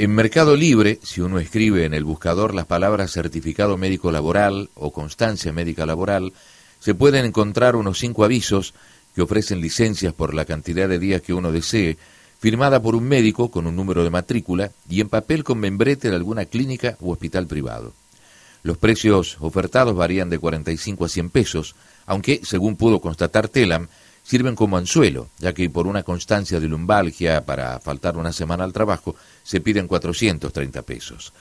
En Mercado Libre, si uno escribe en el buscador las palabras certificado médico laboral o constancia médica laboral, se pueden encontrar unos cinco avisos que ofrecen licencias por la cantidad de días que uno desee, firmada por un médico con un número de matrícula y en papel con membrete de alguna clínica u hospital privado. Los precios ofertados varían de 45 a 100 pesos, aunque, según pudo constatar Telam, sirven como anzuelo, ya que por una constancia de lumbalgia para faltar una semana al trabajo se piden 430 pesos.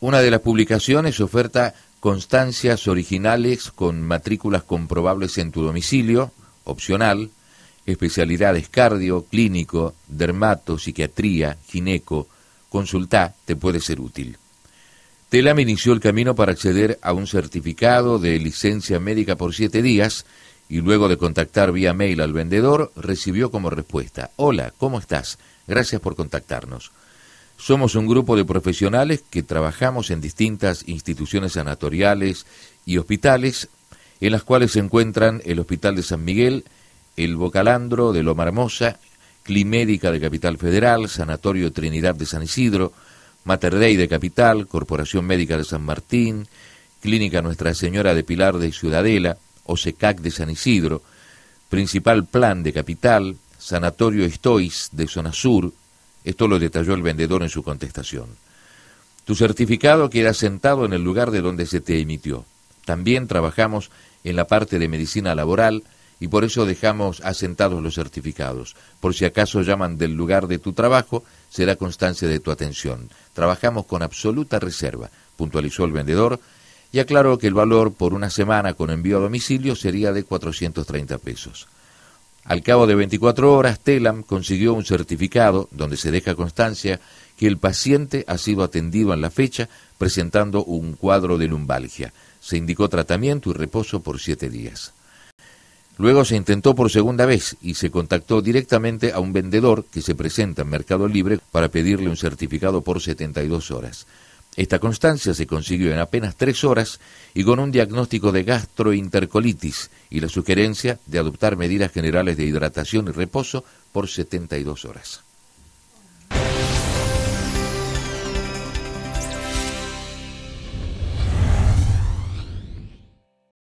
Una de las publicaciones oferta constancias originales con matrículas comprobables en tu domicilio, opcional, especialidades cardio, clínico, dermato, psiquiatría, gineco, consulta, te puede ser útil. Telam inició el camino para acceder a un certificado de licencia médica por siete días y luego de contactar vía mail al vendedor, recibió como respuesta, Hola, ¿cómo estás? Gracias por contactarnos. Somos un grupo de profesionales que trabajamos en distintas instituciones sanatoriales y hospitales, en las cuales se encuentran el Hospital de San Miguel, el Bocalandro de Loma Hermosa, Climédica de Capital Federal, Sanatorio Trinidad de San Isidro, Mater de Capital, Corporación Médica de San Martín, Clínica Nuestra Señora de Pilar de Ciudadela, OSECAC de San Isidro, Principal Plan de Capital, Sanatorio Estois de Zona Sur, esto lo detalló el vendedor en su contestación. Tu certificado queda sentado en el lugar de donde se te emitió. También trabajamos en la parte de medicina laboral y por eso dejamos asentados los certificados. Por si acaso llaman del lugar de tu trabajo, será constancia de tu atención. Trabajamos con absoluta reserva, puntualizó el vendedor, y aclaró que el valor por una semana con envío a domicilio sería de 430 pesos. Al cabo de 24 horas, Telam consiguió un certificado donde se deja constancia que el paciente ha sido atendido en la fecha presentando un cuadro de lumbalgia. Se indicó tratamiento y reposo por siete días. Luego se intentó por segunda vez y se contactó directamente a un vendedor que se presenta en Mercado Libre para pedirle un certificado por 72 horas. Esta constancia se consiguió en apenas tres horas y con un diagnóstico de gastrointercolitis y la sugerencia de adoptar medidas generales de hidratación y reposo por 72 horas.